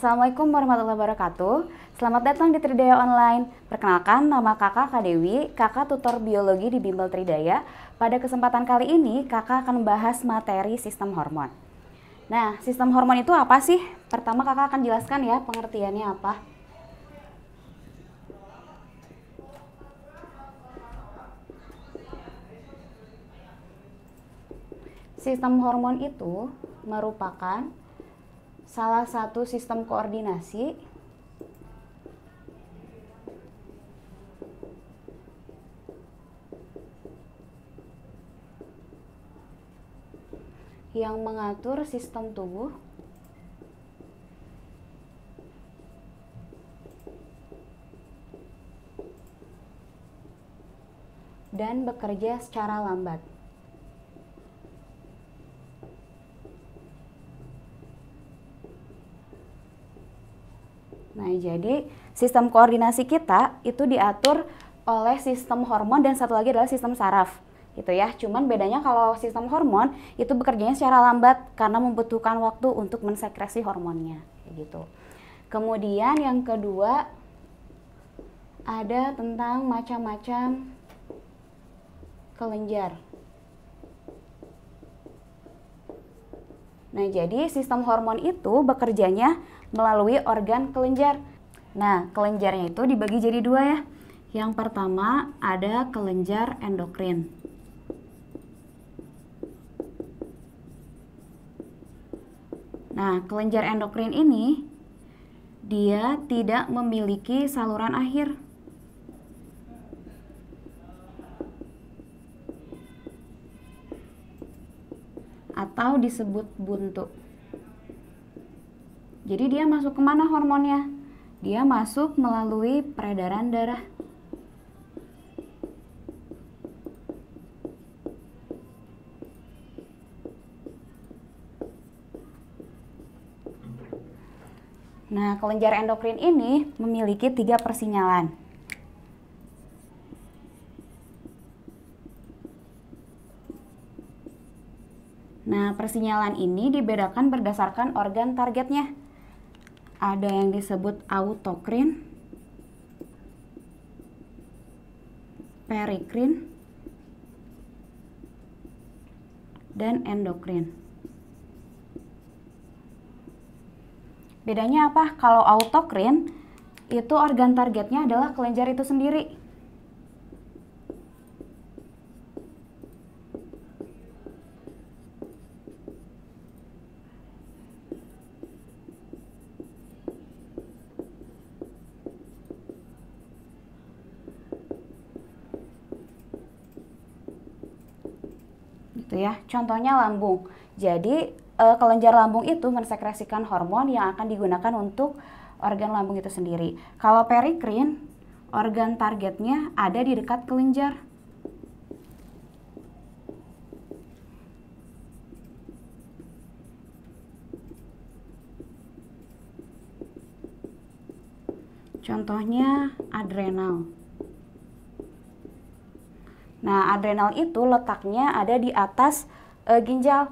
Assalamualaikum warahmatullahi wabarakatuh. Selamat datang di Tridaya Online. Perkenalkan, nama kakak Kak Dewi, kakak tutor biologi di Bimbel Tridaya. Pada kesempatan kali ini, kakak akan membahas materi sistem hormon. Nah, sistem hormon itu apa sih? Pertama kakak akan jelaskan ya pengertiannya apa. Sistem hormon itu merupakan salah satu sistem koordinasi yang mengatur sistem tubuh dan bekerja secara lambat. Nah, jadi sistem koordinasi kita itu diatur oleh sistem hormon dan satu lagi adalah sistem saraf gitu ya. Cuman bedanya kalau sistem hormon itu bekerjanya secara lambat karena membutuhkan waktu untuk mensekresi hormonnya gitu. Kemudian yang kedua ada tentang macam-macam kelenjar. Nah, jadi sistem hormon itu bekerjanya melalui organ kelenjar. Nah, kelenjarnya itu dibagi jadi dua ya. Yang pertama ada kelenjar endokrin. Nah, kelenjar endokrin ini dia tidak memiliki saluran akhir. atau disebut buntu. Jadi dia masuk kemana hormonnya? Dia masuk melalui peredaran darah. Nah, kelenjar endokrin ini memiliki tiga persinyalan. Nah, persinyalan ini dibedakan berdasarkan organ targetnya ada yang disebut autokrin, perikrin, dan endokrin. Bedanya apa? Kalau autokrin itu organ targetnya adalah kelenjar itu sendiri. Contohnya lambung. Jadi uh, kelenjar lambung itu mensekresikan hormon yang akan digunakan untuk organ lambung itu sendiri. Kalau perikrin, organ targetnya ada di dekat kelenjar. Contohnya adrenal. Nah, adrenal itu letaknya ada di atas e, ginjal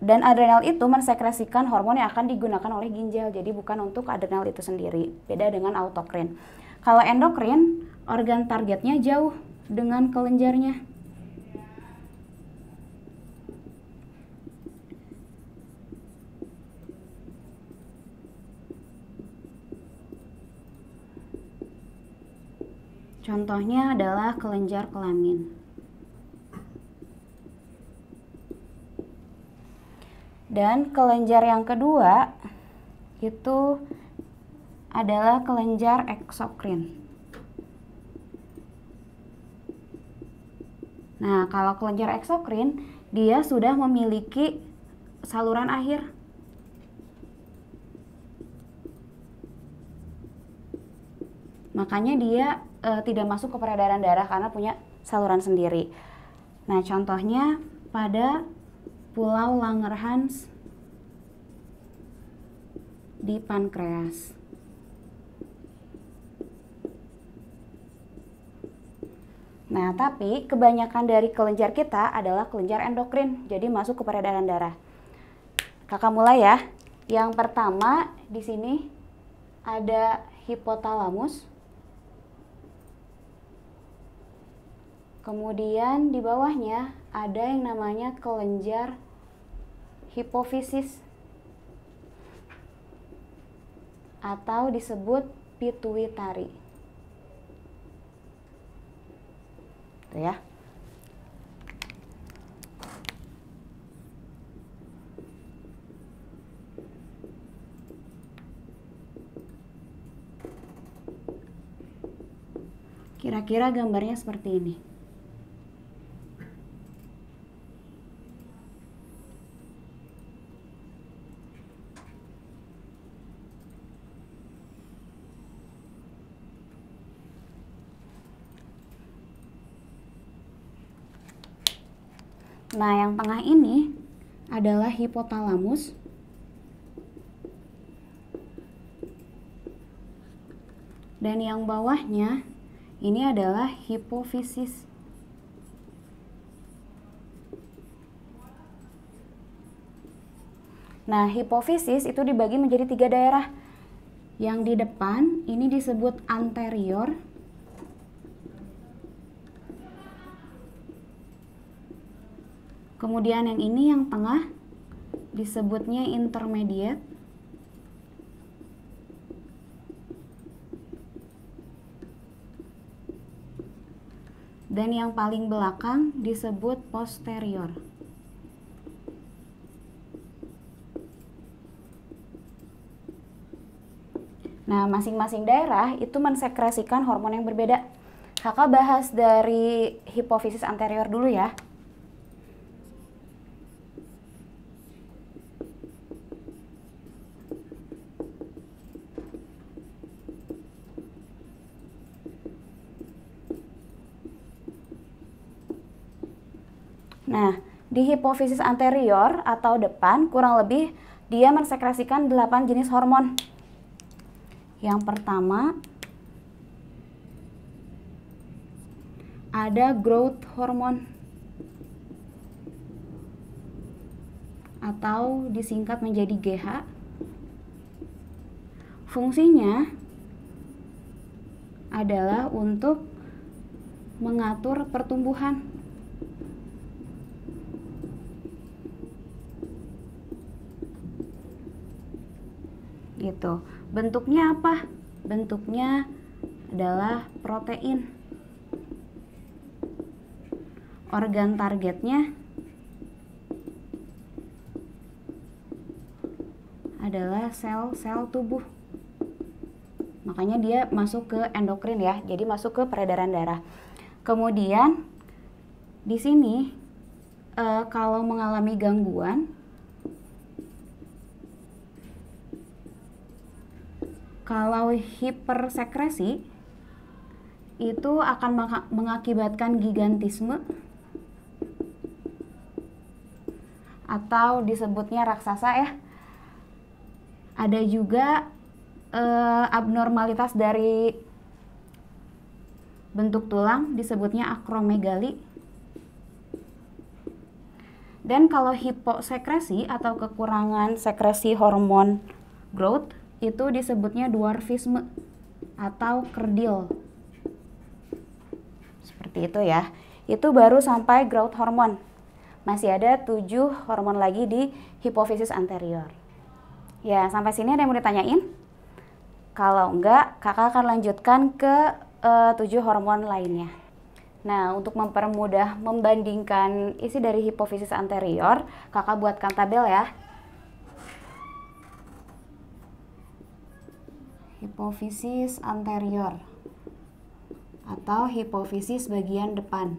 dan adrenal itu mensekresikan hormon yang akan digunakan oleh ginjal jadi bukan untuk adrenal itu sendiri beda dengan autokrin kalau endokrin organ targetnya jauh dengan kelenjarnya Contohnya adalah kelenjar kelamin. Dan kelenjar yang kedua itu adalah kelenjar eksokrin. Nah, kalau kelenjar eksokrin, dia sudah memiliki saluran akhir. Makanya dia e, tidak masuk ke peredaran darah karena punya saluran sendiri. Nah, contohnya pada Pulau Langerhans di pankreas. Nah, tapi kebanyakan dari kelenjar kita adalah kelenjar endokrin, jadi masuk ke peredaran darah. Kakak mulai ya. Yang pertama di sini ada hipotalamus. Kemudian di bawahnya ada yang namanya kelenjar hipofisis atau disebut pituitari. Tuh ya. Kira-kira gambarnya seperti ini. Nah, yang tengah ini adalah hipotalamus. Dan yang bawahnya ini adalah hipofisis. Nah, hipofisis itu dibagi menjadi tiga daerah. Yang di depan ini disebut anterior, Kemudian yang ini yang tengah disebutnya intermediate. Dan yang paling belakang disebut posterior. Nah, masing-masing daerah itu mensekresikan hormon yang berbeda. Kakak bahas dari hipofisis anterior dulu ya. hipofisis anterior atau depan kurang lebih dia mensekresikan 8 jenis hormon. Yang pertama ada growth hormon atau disingkat menjadi GH. Fungsinya adalah untuk mengatur pertumbuhan. gitu. Bentuknya apa? Bentuknya adalah protein. Organ targetnya adalah sel-sel tubuh. Makanya dia masuk ke endokrin ya, jadi masuk ke peredaran darah. Kemudian di sini e, kalau mengalami gangguan Kalau hipersekresi itu akan mengakibatkan gigantisme atau disebutnya raksasa ya. Ada juga eh, abnormalitas dari bentuk tulang disebutnya akromegali. Dan kalau hiposekresi atau kekurangan sekresi hormon growth itu disebutnya dwarfisme atau kerdil. Seperti itu ya. Itu baru sampai growth hormone. Masih ada tujuh hormon lagi di hipofisis anterior. Ya, sampai sini ada yang mau ditanyain? Kalau enggak, kakak akan lanjutkan ke eh, tujuh hormon lainnya. Nah, untuk mempermudah membandingkan isi dari hipofisis anterior, kakak buatkan tabel ya. hipofisis anterior atau hipofisis bagian depan.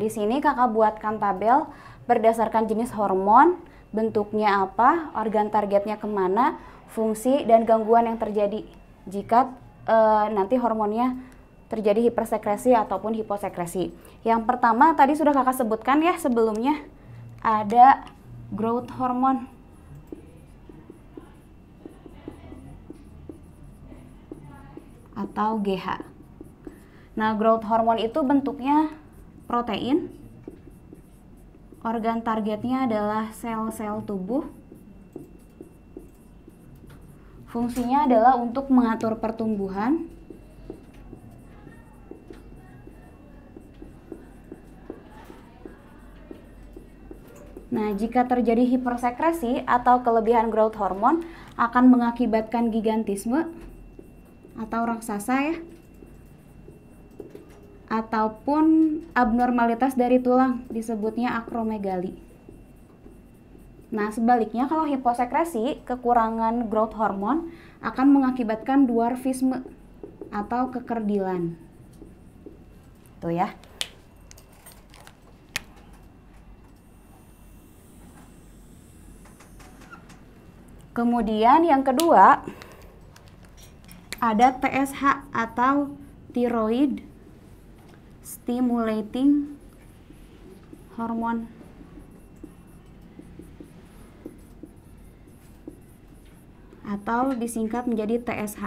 di sini kakak buatkan tabel berdasarkan jenis hormon, bentuknya apa, organ targetnya kemana, fungsi dan gangguan yang terjadi jika e, nanti hormonnya terjadi hipersekresi ataupun hiposekresi. Yang pertama tadi sudah kakak sebutkan ya sebelumnya ada growth hormon atau GH. Nah, growth hormon itu bentuknya protein. Organ targetnya adalah sel-sel tubuh. Fungsinya adalah untuk mengatur pertumbuhan. Nah, jika terjadi hipersekresi atau kelebihan growth hormone akan mengakibatkan gigantisme atau raksasa ya ataupun abnormalitas dari tulang disebutnya akromegali. Nah, sebaliknya kalau hiposekresi, kekurangan growth hormon akan mengakibatkan dwarfisme atau kekerdilan. Tuh ya. Kemudian yang kedua ada TSH atau tiroid stimulating hormon atau disingkat menjadi TSH.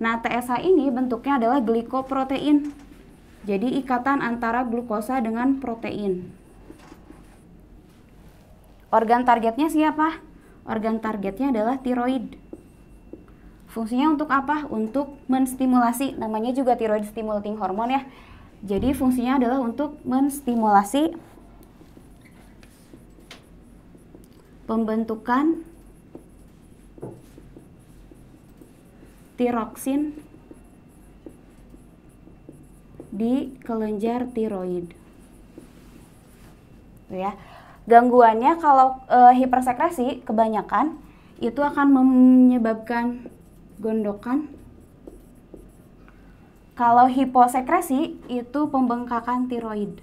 Nah, TSH ini bentuknya adalah glikoprotein. Jadi ikatan antara glukosa dengan protein. Organ targetnya siapa? Organ targetnya adalah tiroid. Fungsinya untuk apa? Untuk menstimulasi. Namanya juga tiroid stimulating hormon ya. Jadi fungsinya adalah untuk menstimulasi pembentukan tiroksin di kelenjar tiroid. Ya. Gangguannya kalau e, hipersekresi kebanyakan itu akan menyebabkan gondokan kalau hiposekresi itu pembengkakan tiroid.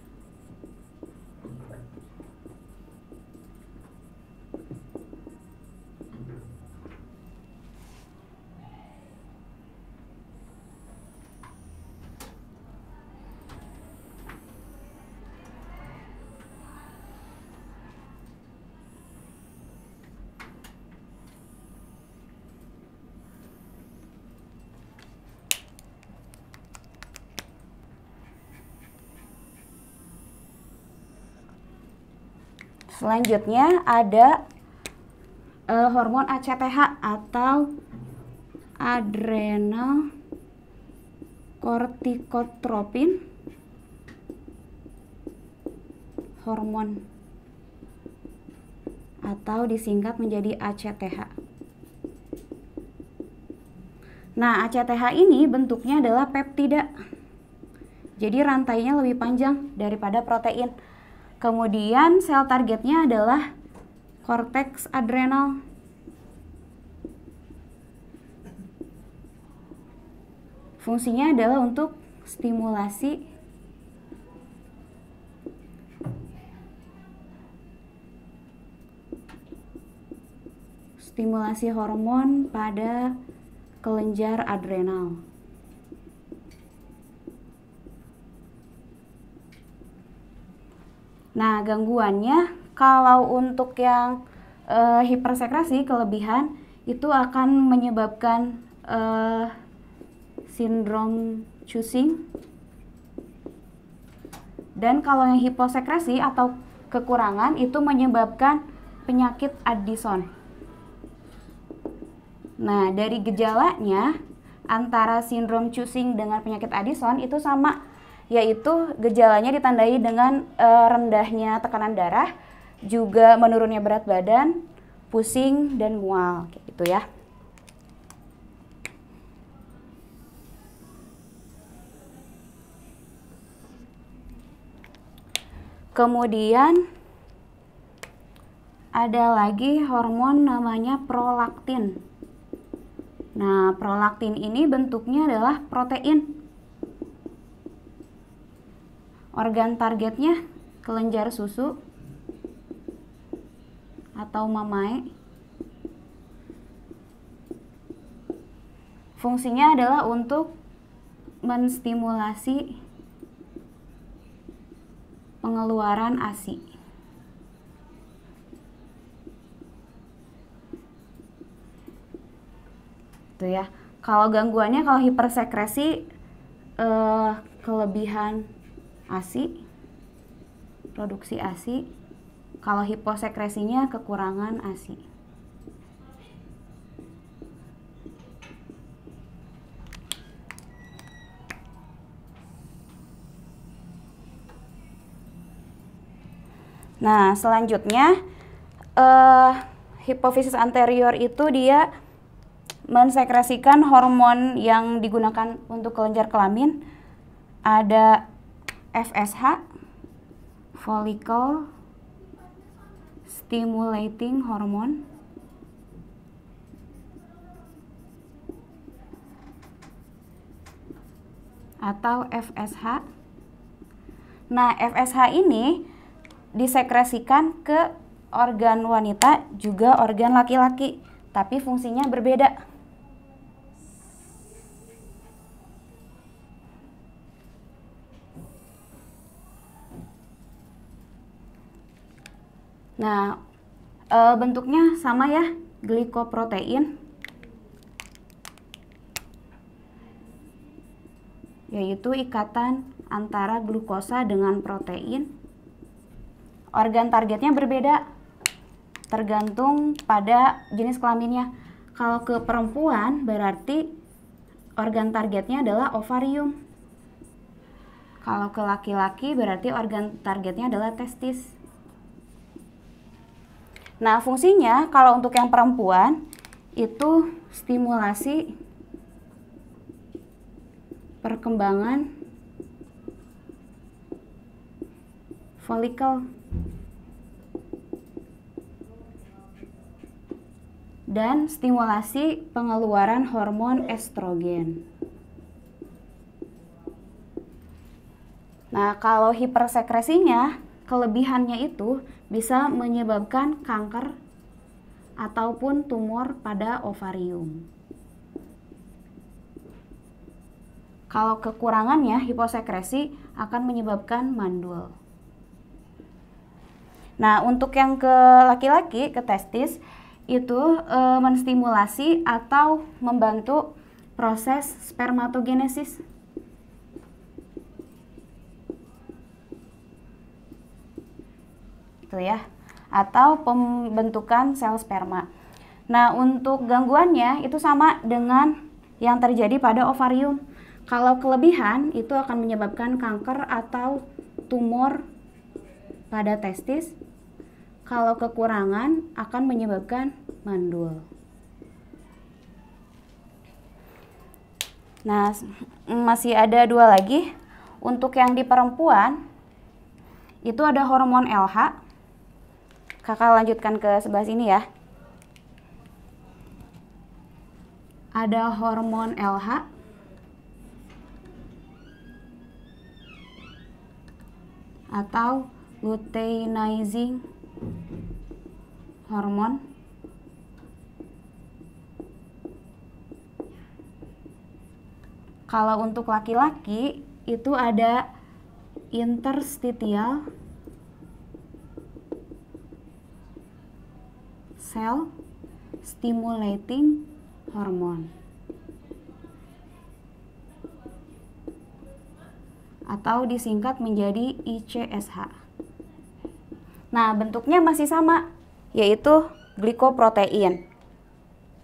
Selanjutnya ada uh, hormon ACTH atau adrenal kortikotropin hormon atau disingkat menjadi ACTH. Nah, ACTH ini bentuknya adalah peptida. Jadi rantainya lebih panjang daripada protein. Kemudian sel targetnya adalah korteks adrenal. Fungsinya adalah untuk stimulasi stimulasi hormon pada kelenjar adrenal. Nah, gangguannya kalau untuk yang e, eh, hipersekresi kelebihan itu akan menyebabkan e, sindrom choosing. Dan kalau yang hiposekresi atau kekurangan itu menyebabkan penyakit Addison. Nah, dari gejalanya antara sindrom choosing dengan penyakit Addison itu sama yaitu gejalanya ditandai dengan uh, rendahnya tekanan darah, juga menurunnya berat badan, pusing dan mual kayak gitu ya. Kemudian ada lagi hormon namanya prolaktin. Nah, prolaktin ini bentuknya adalah protein Organ targetnya kelenjar susu atau mamae. Fungsinya adalah untuk menstimulasi pengeluaran ASI. Itu ya. Kalau gangguannya kalau hipersekresi eh, kelebihan ASI produksi ASI kalau hiposekresinya kekurangan ASI Nah, selanjutnya eh, hipofisis anterior itu dia mensekresikan hormon yang digunakan untuk kelenjar kelamin. Ada FSH Follicle Stimulating Hormone atau FSH. Nah, FSH ini disekresikan ke organ wanita juga organ laki-laki, tapi fungsinya berbeda. Nah, e, bentuknya sama ya, glikoprotein. Yaitu ikatan antara glukosa dengan protein. Organ targetnya berbeda, tergantung pada jenis kelaminnya. Kalau ke perempuan berarti organ targetnya adalah ovarium. Kalau ke laki-laki berarti organ targetnya adalah testis. Nah, fungsinya kalau untuk yang perempuan itu stimulasi perkembangan folikel dan stimulasi pengeluaran hormon estrogen. Nah, kalau hipersekresinya, kelebihannya itu bisa menyebabkan kanker ataupun tumor pada ovarium. Kalau kekurangannya hiposekresi akan menyebabkan mandul. Nah, untuk yang ke laki-laki, ke testis, itu e, menstimulasi atau membantu proses spermatogenesis gitu ya atau pembentukan sel sperma. Nah, untuk gangguannya itu sama dengan yang terjadi pada ovarium. Kalau kelebihan itu akan menyebabkan kanker atau tumor pada testis. Kalau kekurangan akan menyebabkan mandul. Nah, masih ada dua lagi. Untuk yang di perempuan itu ada hormon LH Kakak lanjutkan ke sebelah sini ya. Ada hormon LH. Atau luteinizing hormon. Kalau untuk laki-laki itu ada interstitial sel stimulating hormone atau disingkat menjadi ICSH. Nah, bentuknya masih sama, yaitu glikoprotein.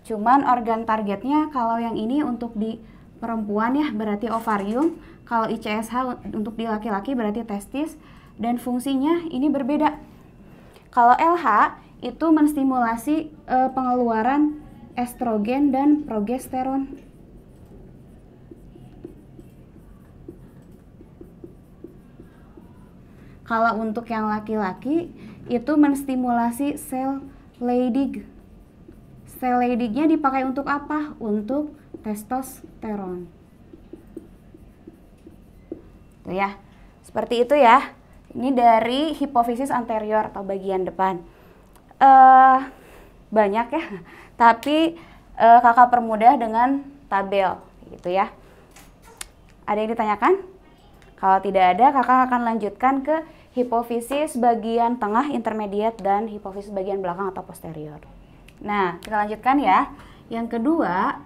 Cuman organ targetnya kalau yang ini untuk di perempuan ya berarti ovarium, kalau ICSH untuk di laki-laki berarti testis dan fungsinya ini berbeda. Kalau LH itu menstimulasi e, pengeluaran estrogen dan progesteron. Kalau untuk yang laki-laki itu menstimulasi sel Leydig. Sel Leydignya dipakai untuk apa? Untuk testosteron. Tuh ya. Seperti itu ya. Ini dari hipofisis anterior atau bagian depan uh, banyak ya, tapi uh, kakak permudah dengan tabel gitu ya. Ada yang ditanyakan? Kalau tidak ada, kakak akan lanjutkan ke hipofisis bagian tengah intermediate dan hipofisis bagian belakang atau posterior. Nah, kita lanjutkan ya. Yang kedua,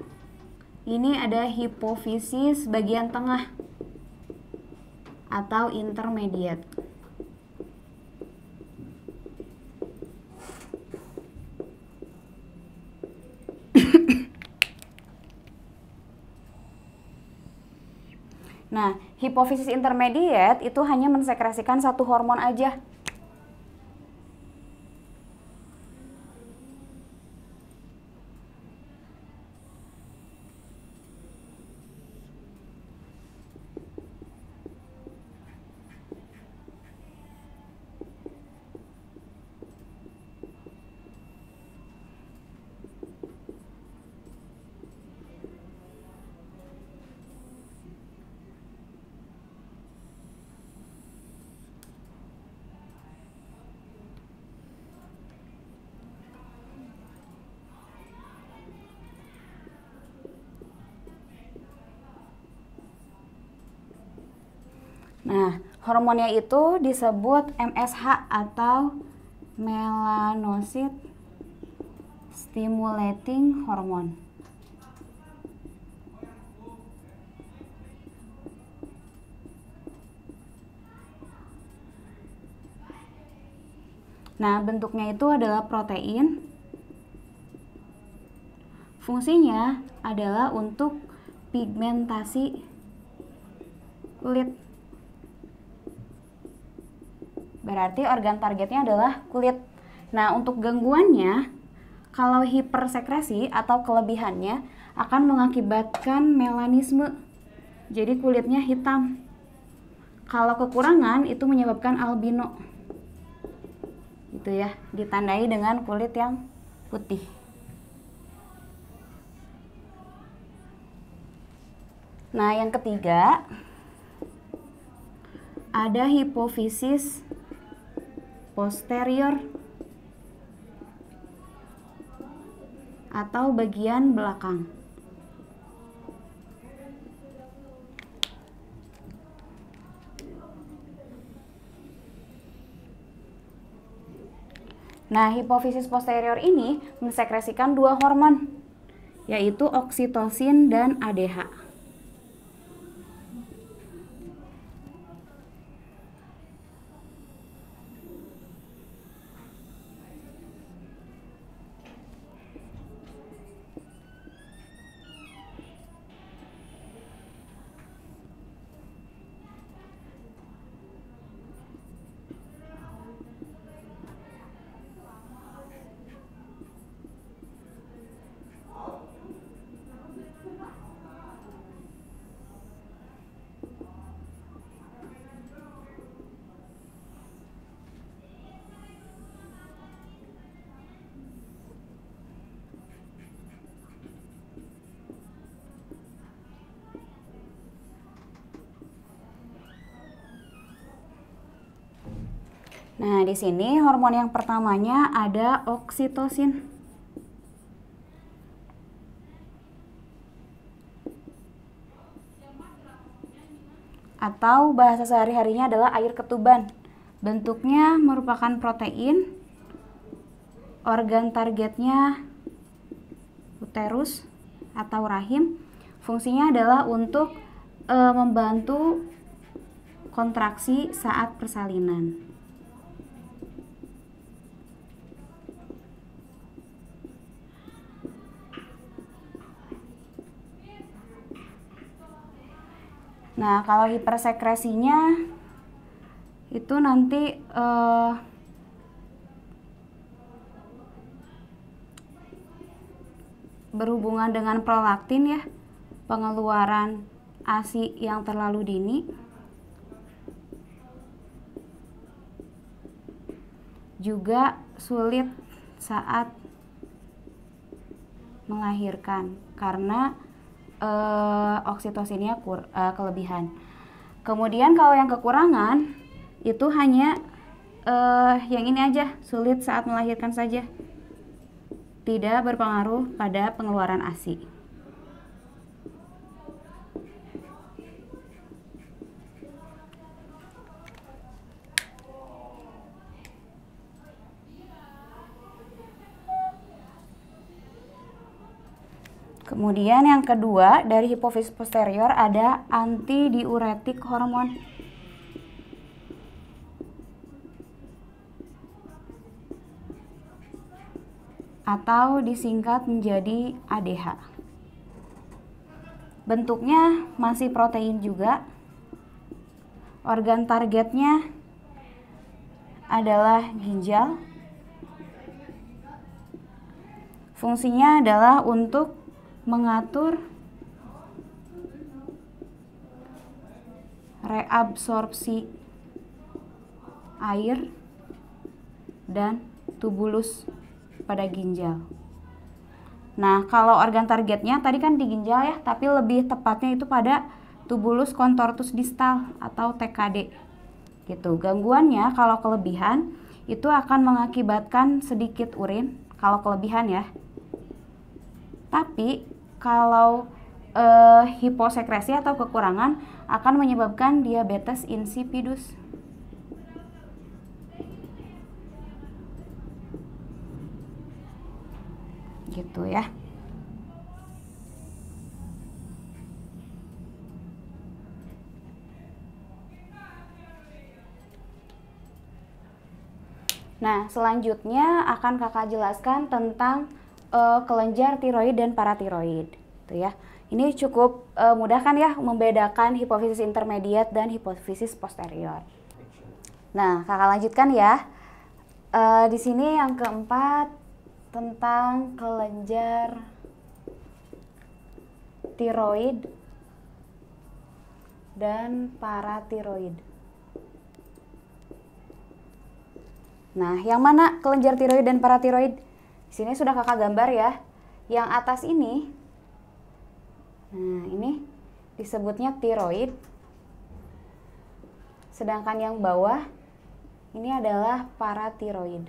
ini ada hipofisis bagian tengah atau intermediate. Nah, hipofisis intermediate itu hanya mensekresikan satu hormon aja. Nah, hormonnya itu disebut MSH atau melanocyte stimulating Hormon. Nah, bentuknya itu adalah protein. Fungsinya adalah untuk pigmentasi kulit. Berarti organ targetnya adalah kulit. Nah, untuk gangguannya, kalau hipersekresi atau kelebihannya akan mengakibatkan melanisme. Jadi kulitnya hitam. Kalau kekurangan itu menyebabkan albino. Itu ya, ditandai dengan kulit yang putih. Nah, yang ketiga ada hipofisis posterior atau bagian belakang. Nah, hipofisis posterior ini mensekresikan dua hormon, yaitu oksitosin dan ADH. Nah, di sini hormon yang pertamanya ada oksitosin. Atau bahasa sehari-harinya adalah air ketuban. Bentuknya merupakan protein. Organ targetnya uterus atau rahim. Fungsinya adalah untuk e, membantu kontraksi saat persalinan. Nah, kalau hipersekresinya itu nanti uh, berhubungan dengan prolaktin ya, pengeluaran ASI yang terlalu dini. Juga sulit saat melahirkan karena uh, eh, oksitosinnya kur uh, kelebihan. Kemudian kalau yang kekurangan itu hanya uh, yang ini aja sulit saat melahirkan saja. Tidak berpengaruh pada pengeluaran ASI. Kemudian yang kedua dari hipofisis posterior ada antidiuretik hormon. Atau disingkat menjadi ADH. Bentuknya masih protein juga. Organ targetnya adalah ginjal. Fungsinya adalah untuk mengatur reabsorpsi air dan tubulus pada ginjal. Nah, kalau organ targetnya tadi kan di ginjal ya, tapi lebih tepatnya itu pada tubulus contortus distal atau TKD. Gitu. Gangguannya kalau kelebihan itu akan mengakibatkan sedikit urin kalau kelebihan ya. Tapi kalau uh, hiposekresi atau kekurangan akan menyebabkan diabetes insipidus. Gitu ya. Nah, selanjutnya akan Kakak jelaskan tentang uh, kelenjar tiroid dan paratiroid, tuh gitu ya. Ini cukup uh, mudah kan ya membedakan hipofisis intermediate dan hipofisis posterior. Nah, kakak lanjutkan ya. Uh, di sini yang keempat tentang kelenjar tiroid dan paratiroid. Nah, yang mana kelenjar tiroid dan paratiroid? Sini sudah kakak gambar ya. Yang atas ini, nah ini disebutnya tiroid. Sedangkan yang bawah, ini adalah paratiroid.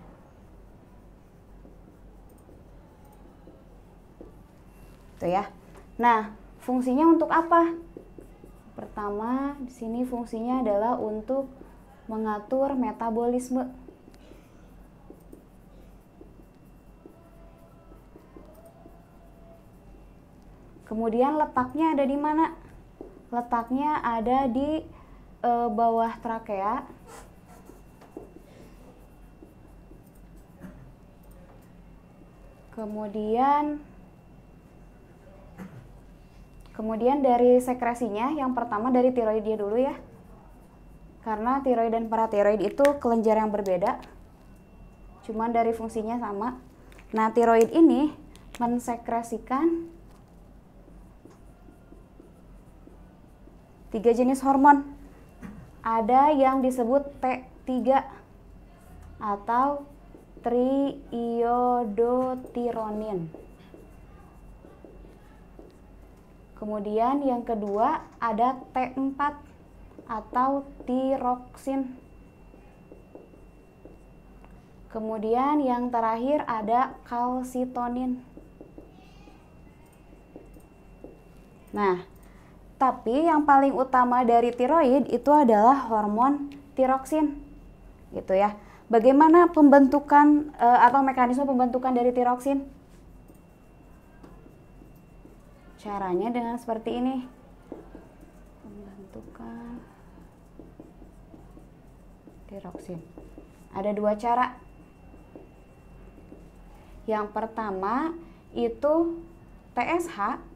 Itu ya. Nah, fungsinya untuk apa? Pertama, di sini fungsinya adalah untuk mengatur metabolisme Kemudian letaknya ada di mana? Letaknya ada di e, bawah trakea. Kemudian kemudian dari sekresinya yang pertama dari tiroid dia dulu ya. Karena tiroid dan paratiroid itu kelenjar yang berbeda. Cuman dari fungsinya sama. Nah, tiroid ini mensekresikan tiga jenis hormon. Ada yang disebut T3 atau triiodotironin. Kemudian yang kedua ada T4 atau tiroksin. Kemudian yang terakhir ada kalsitonin. Nah, tapi yang paling utama dari tiroid itu adalah hormon tiroksin. Gitu ya. Bagaimana pembentukan uh, atau mekanisme pembentukan dari tiroksin? Caranya dengan seperti ini. Pembentukan tiroksin. Ada dua cara. Yang pertama itu TSH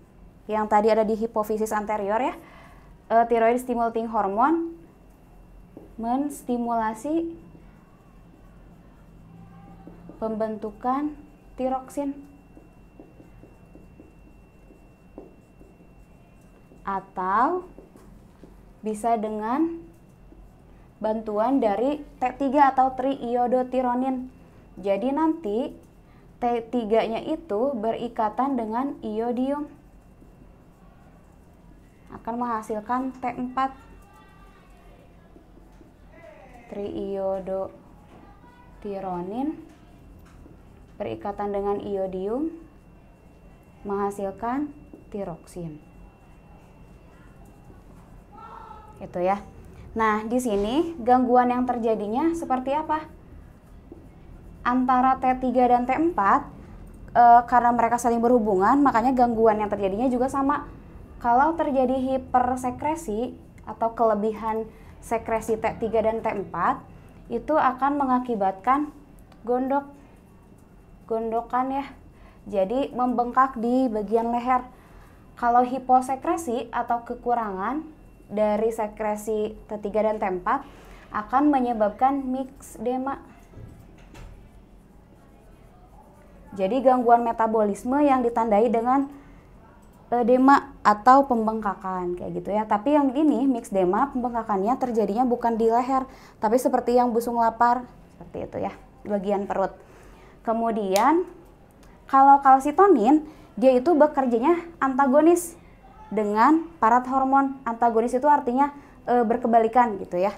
yang tadi ada di hipofisis anterior ya. E, tiroid stimulating hormone menstimulasi pembentukan tiroksin atau bisa dengan bantuan dari T3 atau triiodotironin. Jadi nanti T3-nya itu berikatan dengan iodium akan menghasilkan T4 triiodotironin berikatan dengan iodium menghasilkan tiroksin. Itu ya. Nah, di sini gangguan yang terjadinya seperti apa? Antara T3 dan T4 e, eh, karena mereka saling berhubungan, makanya gangguan yang terjadinya juga sama kalau terjadi hipersekresi atau kelebihan sekresi T3 dan T4, itu akan mengakibatkan gondok gondokan ya. Jadi membengkak di bagian leher. Kalau hiposekresi atau kekurangan dari sekresi T3 dan T4 akan menyebabkan dema. Jadi gangguan metabolisme yang ditandai dengan edema eh, atau pembengkakan kayak gitu ya. Tapi yang ini mix edema pembengkakannya terjadinya bukan di leher, tapi seperti yang busung lapar seperti itu ya, bagian perut. Kemudian kalau kalsitonin dia itu bekerjanya antagonis dengan parat hormon. Antagonis itu artinya e, berkebalikan gitu ya.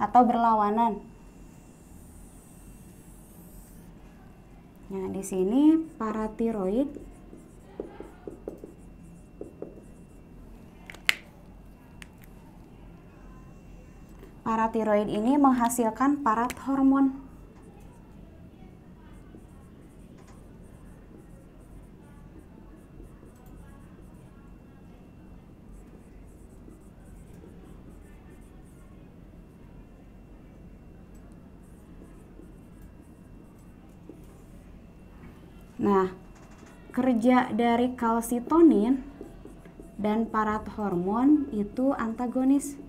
Atau berlawanan. Nah, di sini paratiroid Paratiroid ini menghasilkan parat hormon. Nah, kerja dari kalsitonin dan parat hormon itu antagonis.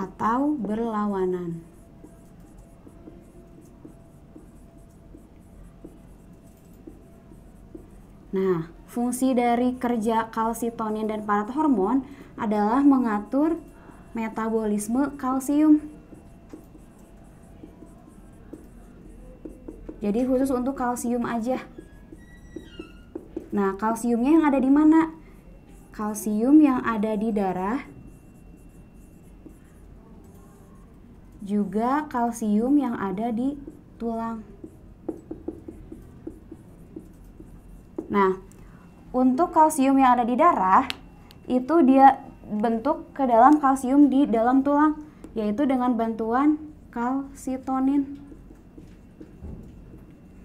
atau berlawanan. Nah, fungsi dari kerja kalsitonin dan parat hormon adalah mengatur metabolisme kalsium. Jadi khusus untuk kalsium aja. Nah, kalsiumnya yang ada di mana? Kalsium yang ada di darah juga kalsium yang ada di tulang. Nah, untuk kalsium yang ada di darah itu dia bentuk ke dalam kalsium di dalam tulang yaitu dengan bantuan kalsitonin.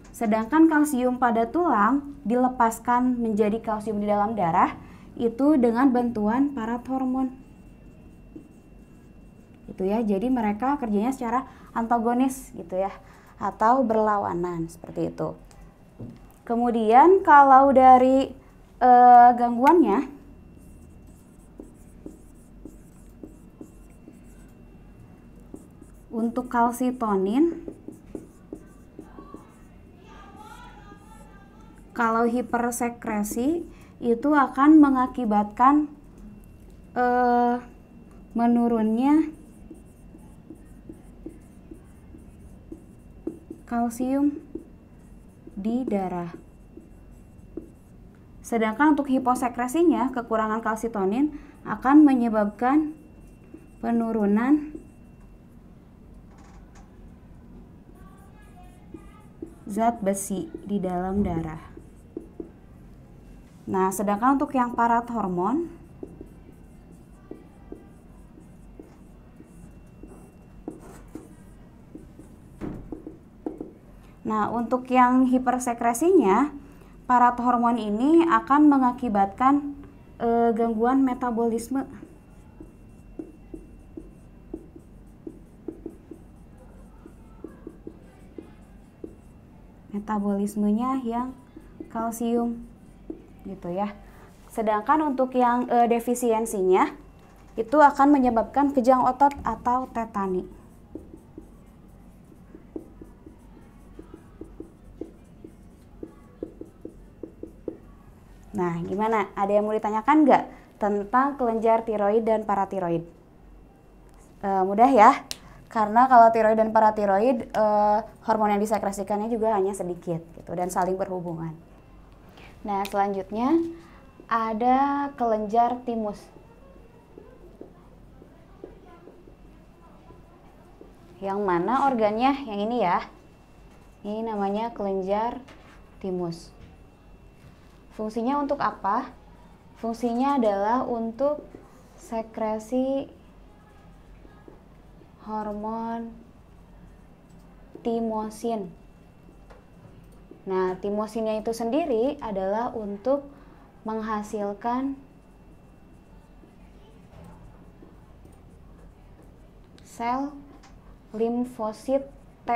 Sedangkan kalsium pada tulang dilepaskan menjadi kalsium di dalam darah itu dengan bantuan parathormon. hormon gitu ya. Jadi mereka kerjanya secara antagonis gitu ya atau berlawanan seperti itu. Kemudian kalau dari uh, gangguannya untuk kalsitonin kalau hipersekresi itu akan mengakibatkan eh, menurunnya kalsium di darah. Sedangkan untuk hiposekresinya, kekurangan kalsitonin akan menyebabkan penurunan zat besi di dalam darah. Nah, sedangkan untuk yang parat hormon Nah, untuk yang hipersekresinya, parat hormon ini akan mengakibatkan e, gangguan metabolisme. Metabolismenya yang kalsium gitu ya. Sedangkan untuk yang e, defisiensinya itu akan menyebabkan kejang otot atau tetani. Nah, gimana? Ada yang mau ditanyakan nggak tentang kelenjar tiroid dan paratiroid? E, mudah ya, karena kalau tiroid dan paratiroid e, hormon yang disekresikannya juga hanya sedikit gitu dan saling berhubungan. Nah, selanjutnya ada kelenjar timus. Yang mana organnya? Yang ini ya. Ini namanya kelenjar timus. Fungsinya untuk apa? Fungsinya adalah untuk sekresi hormon timosin. Nah, timosinnya itu sendiri adalah untuk menghasilkan sel limfosit T.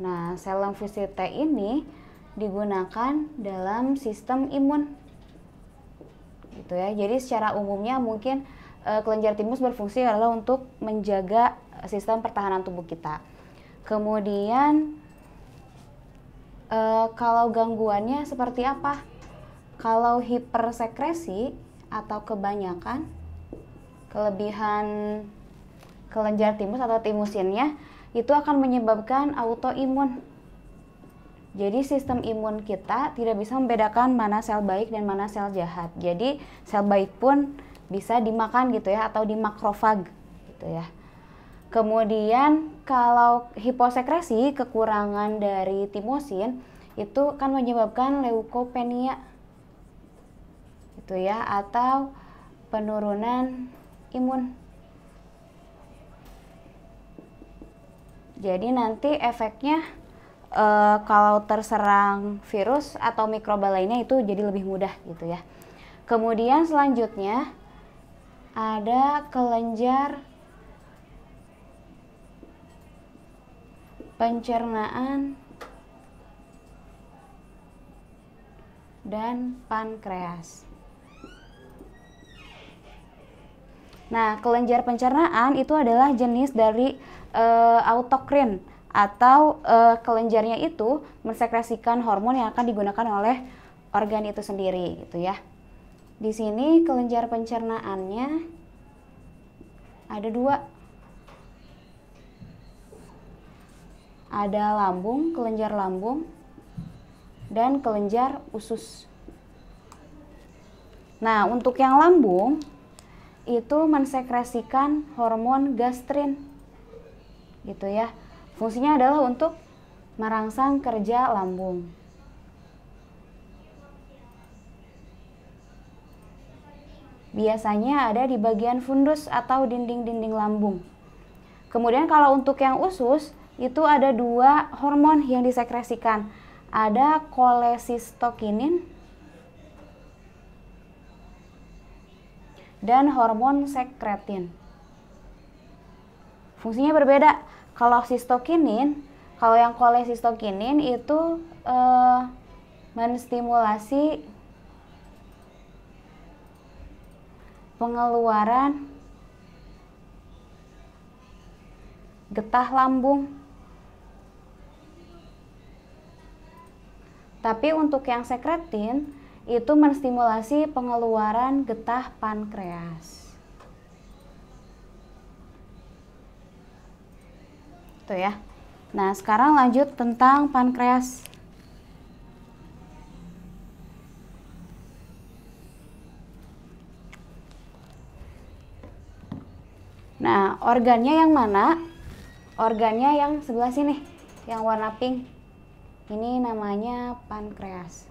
Nah, sel limfosit T ini digunakan dalam sistem imun gitu ya jadi secara umumnya mungkin e, kelenjar timus berfungsi adalah untuk menjaga sistem pertahanan tubuh kita kemudian e, kalau gangguannya seperti apa kalau hipersekresi atau kebanyakan kelebihan kelenjar timus atau timusinnya itu akan menyebabkan autoimun jadi sistem imun kita tidak bisa membedakan mana sel baik dan mana sel jahat. Jadi sel baik pun bisa dimakan gitu ya atau dimakrofag gitu ya. Kemudian kalau hiposekresi kekurangan dari timosin itu kan menyebabkan leukopenia gitu ya atau penurunan imun. Jadi nanti efeknya uh, kalau terserang virus atau mikroba lainnya itu jadi lebih mudah gitu ya. Kemudian selanjutnya ada kelenjar pencernaan dan pankreas. Nah, kelenjar pencernaan itu adalah jenis dari e, autokrin atau e, kelenjarnya itu mensekresikan hormon yang akan digunakan oleh organ itu sendiri gitu ya. Di sini kelenjar pencernaannya ada dua. Ada lambung, kelenjar lambung, dan kelenjar usus. Nah, untuk yang lambung itu mensekresikan hormon gastrin. Gitu ya. Fungsinya adalah untuk merangsang kerja lambung. Biasanya ada di bagian fundus atau dinding-dinding lambung. Kemudian kalau untuk yang usus, itu ada dua hormon yang disekresikan. Ada kolesistokinin dan hormon sekretin. Fungsinya berbeda kalau sistokinin, kalau yang kolesistokinin itu uh, menstimulasi pengeluaran getah lambung. Tapi untuk yang sekretin itu menstimulasi pengeluaran getah pankreas. Tuh gitu ya. Nah, sekarang lanjut tentang pankreas. Nah, organnya yang mana? Organnya yang sebelah sini, yang warna pink. Ini namanya pankreas.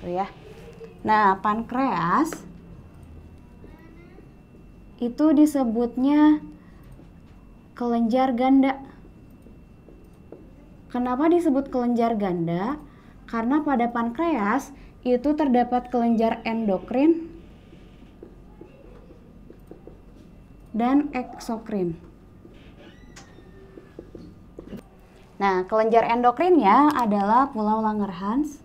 Tuh ya. Nah, pankreas itu disebutnya kelenjar ganda. Kenapa disebut kelenjar ganda? Karena pada pankreas itu terdapat kelenjar endokrin dan eksokrin. Nah, kelenjar endokrinnya adalah Pulau Langerhans.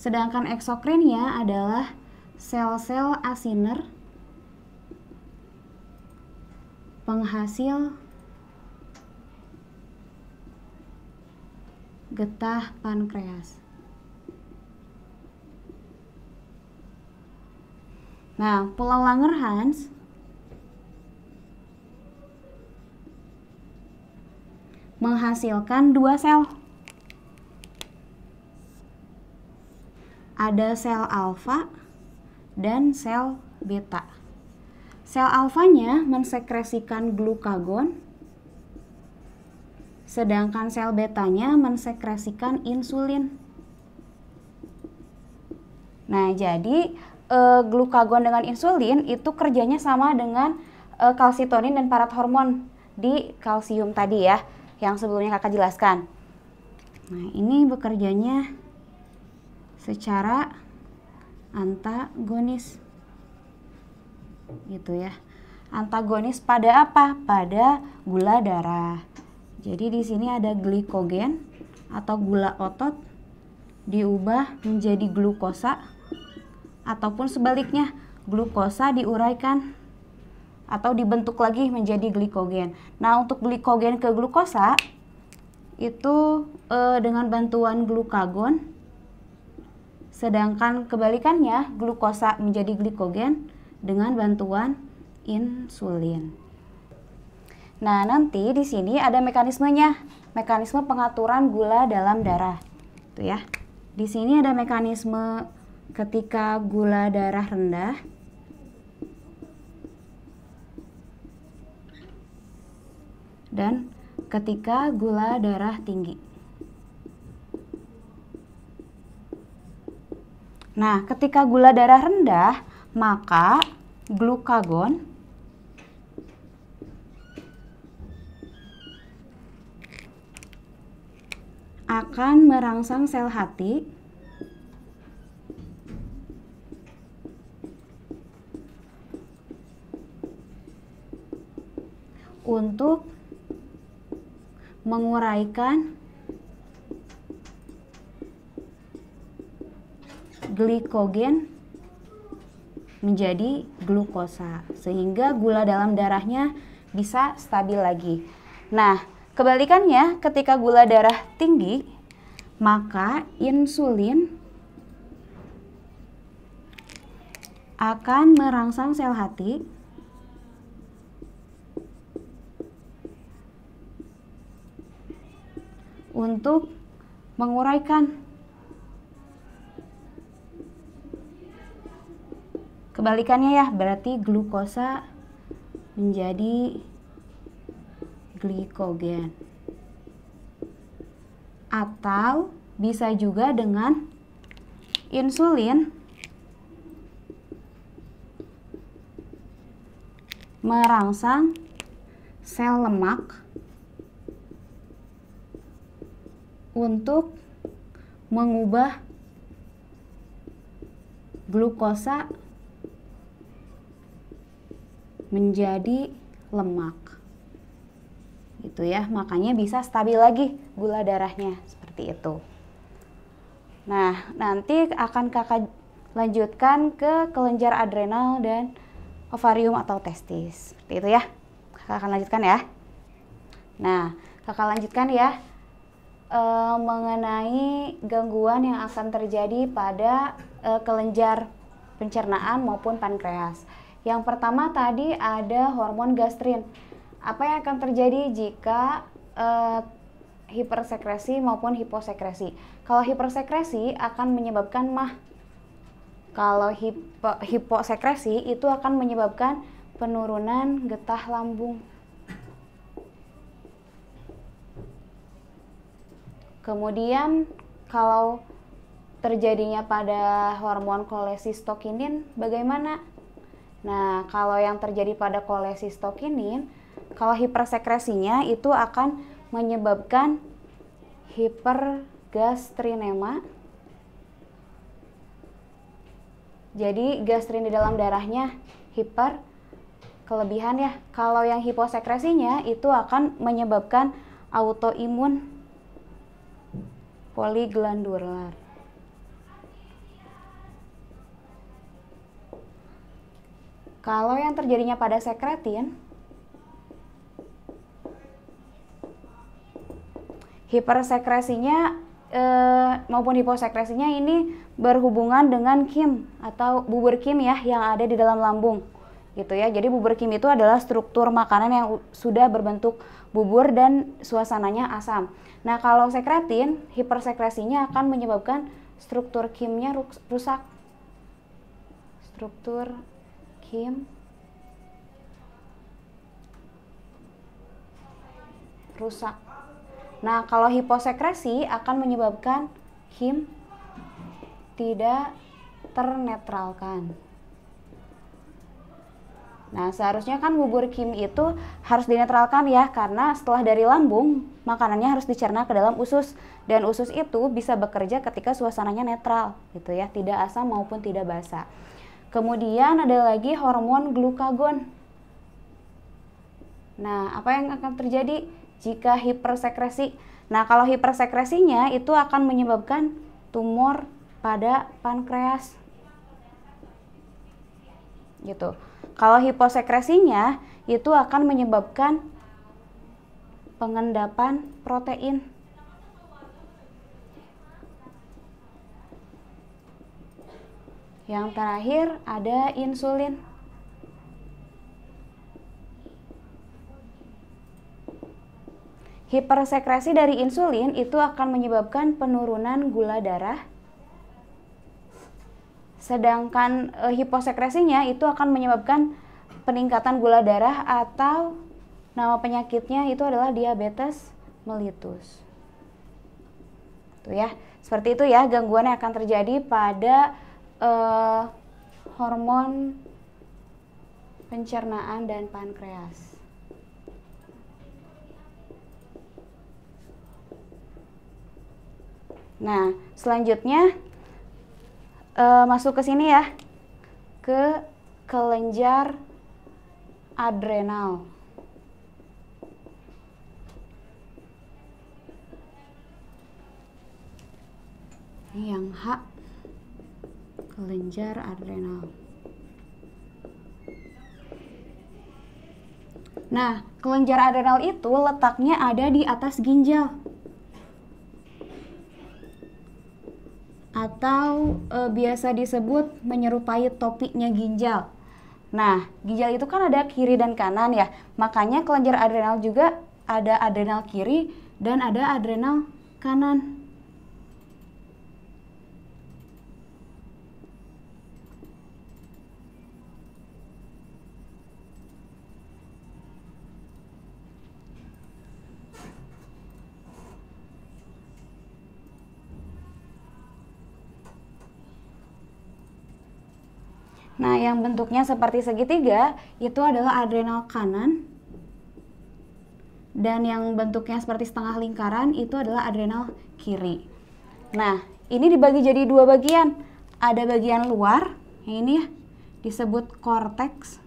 Sedangkan eksokrinnya adalah sel-sel asiner penghasil getah pankreas. Nah, Pulau Langerhans menghasilkan dua sel ada sel alfa dan sel beta. Sel alfanya mensekresikan glukagon, sedangkan sel betanya mensekresikan insulin. Nah, jadi e, glukagon dengan insulin itu kerjanya sama dengan e, kalsitonin dan parat hormon di kalsium tadi ya, yang sebelumnya kakak jelaskan. Nah, ini bekerjanya secara antagonis gitu ya antagonis pada apa pada gula darah jadi di sini ada glikogen atau gula otot diubah menjadi glukosa ataupun sebaliknya glukosa diuraikan atau dibentuk lagi menjadi glikogen. Nah, untuk glikogen ke glukosa itu e, dengan bantuan glukagon Sedangkan kebalikannya, glukosa menjadi glikogen dengan bantuan insulin. Nah, nanti di sini ada mekanismenya, mekanisme pengaturan gula dalam darah. Tuh ya. Di sini ada mekanisme ketika gula darah rendah, dan ketika gula darah tinggi. Nah, ketika gula darah rendah, maka glukagon akan merangsang sel hati untuk menguraikan glikogen menjadi glukosa sehingga gula dalam darahnya bisa stabil lagi. Nah, kebalikannya ketika gula darah tinggi maka insulin akan merangsang sel hati untuk menguraikan Kebalikannya ya, berarti glukosa menjadi glikogen. Atau bisa juga dengan insulin merangsang sel lemak untuk mengubah glukosa menjadi lemak. Gitu ya, makanya bisa stabil lagi gula darahnya seperti itu. Nah, nanti akan Kakak lanjutkan ke kelenjar adrenal dan ovarium atau testis. Seperti itu ya. Kakak akan lanjutkan ya. Nah, Kakak lanjutkan ya e, mengenai gangguan yang akan terjadi pada e, kelenjar pencernaan maupun pankreas. Yang pertama tadi ada hormon gastrin. Apa yang akan terjadi jika uh, hipersekresi maupun hiposekresi? Kalau hipersekresi akan menyebabkan mah. Kalau hipo, hiposekresi itu akan menyebabkan penurunan getah lambung. Kemudian kalau terjadinya pada hormon kolesistokinin bagaimana? Nah, kalau yang terjadi pada kolesistokinin, kalau hipersekresinya itu akan menyebabkan hipergastrinema. Jadi gastrin di dalam darahnya hiper kelebihan ya. Kalau yang hiposekresinya itu akan menyebabkan autoimun poliglandular. Kalau yang terjadinya pada sekretin, hipersekresinya eh, maupun hiposekresinya ini berhubungan dengan kim atau bubur kim ya yang ada di dalam lambung gitu ya. Jadi bubur kim itu adalah struktur makanan yang sudah berbentuk bubur dan suasananya asam. Nah, kalau sekretin, hipersekresinya akan menyebabkan struktur kimnya rusak. Struktur Bismillahirrahmanirrahim. Rusak. Nah, kalau hiposekresi akan menyebabkan him tidak ternetralkan. Nah, seharusnya kan bubur kim itu harus dinetralkan ya, karena setelah dari lambung, makanannya harus dicerna ke dalam usus. Dan usus itu bisa bekerja ketika suasananya netral, gitu ya, tidak asam maupun tidak basah. Kemudian ada lagi hormon glukagon. Nah, apa yang akan terjadi jika hipersekresi? Nah, kalau hipersekresinya itu akan menyebabkan tumor pada pankreas. Gitu. Kalau hiposekresinya itu akan menyebabkan pengendapan protein. Yang terakhir ada insulin. Hipersekresi dari insulin itu akan menyebabkan penurunan gula darah. Sedangkan e, hiposekresinya itu akan menyebabkan peningkatan gula darah atau nama penyakitnya itu adalah diabetes melitus. Tuh ya, seperti itu ya gangguan yang akan terjadi pada uh, hormon pencernaan dan pankreas. Nah, selanjutnya uh, masuk ke sini ya, ke kelenjar adrenal. yang hak kelenjar adrenal. Nah, kelenjar adrenal itu letaknya ada di atas ginjal. Atau e, biasa disebut menyerupai topiknya ginjal. Nah, ginjal itu kan ada kiri dan kanan ya. Makanya kelenjar adrenal juga ada adrenal kiri dan ada adrenal kanan. Nah, yang bentuknya seperti segitiga itu adalah adrenal kanan dan yang bentuknya seperti setengah lingkaran itu adalah adrenal kiri. Nah, ini dibagi jadi dua bagian. Ada bagian luar, yang ini ya, disebut korteks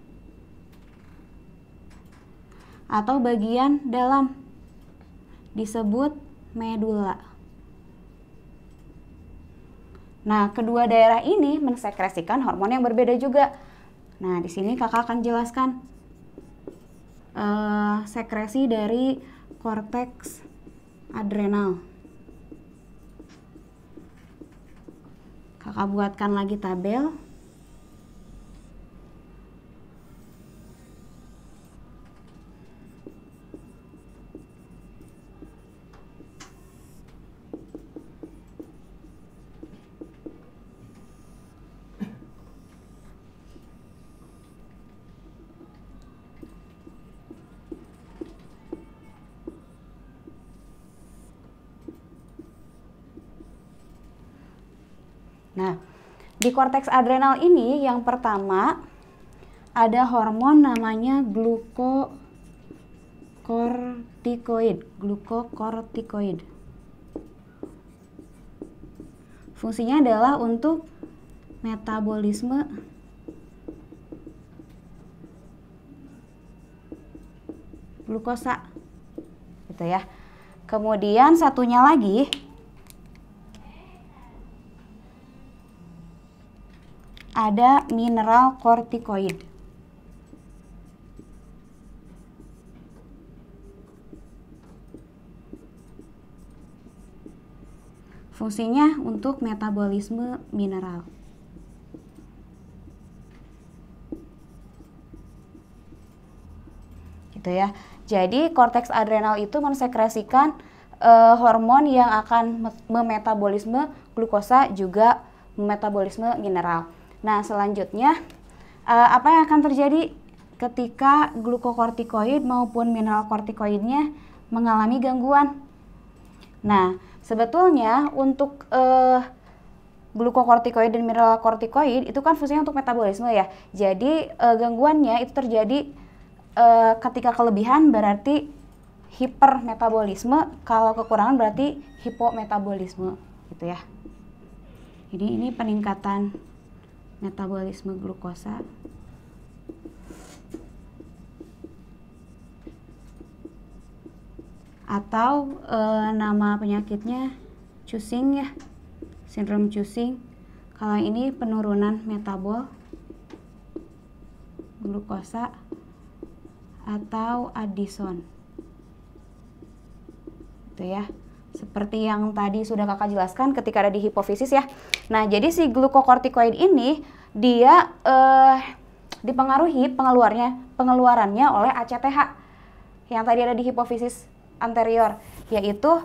atau bagian dalam disebut medula. Nah, kedua daerah ini mensekresikan hormon yang berbeda juga. Nah, di sini kakak akan jelaskan uh, sekresi dari korteks adrenal. Kakak buatkan lagi tabel. Di korteks adrenal ini yang pertama ada hormon namanya glukokortikoid, glukokortikoid. Fungsinya adalah untuk metabolisme glukosa. Gitu ya. Kemudian satunya lagi ada mineral kortikoid. Fungsinya untuk metabolisme mineral. Gitu ya. Jadi korteks adrenal itu mensekresikan eh, hormon yang akan memetabolisme glukosa juga metabolisme mineral. Nah, selanjutnya uh, apa yang akan terjadi ketika glukokortikoid maupun mineral kortikoidnya mengalami gangguan? Nah, sebetulnya untuk uh, glukokortikoid dan mineral kortikoid itu kan fungsinya untuk metabolisme ya. Jadi uh, gangguannya itu terjadi uh, ketika kelebihan berarti hipermetabolisme, kalau kekurangan berarti hipometabolisme gitu ya. Jadi ini peningkatan metabolisme glukosa atau e, nama penyakitnya Cushing ya sindrom Cushing kalau ini penurunan metabol glukosa atau Addison itu ya seperti yang tadi sudah kakak jelaskan ketika ada di hipofisis ya. Nah, jadi si glukokortikoid ini dia eh, dipengaruhi pengeluarnya, pengeluarannya oleh ACTH yang tadi ada di hipofisis anterior, yaitu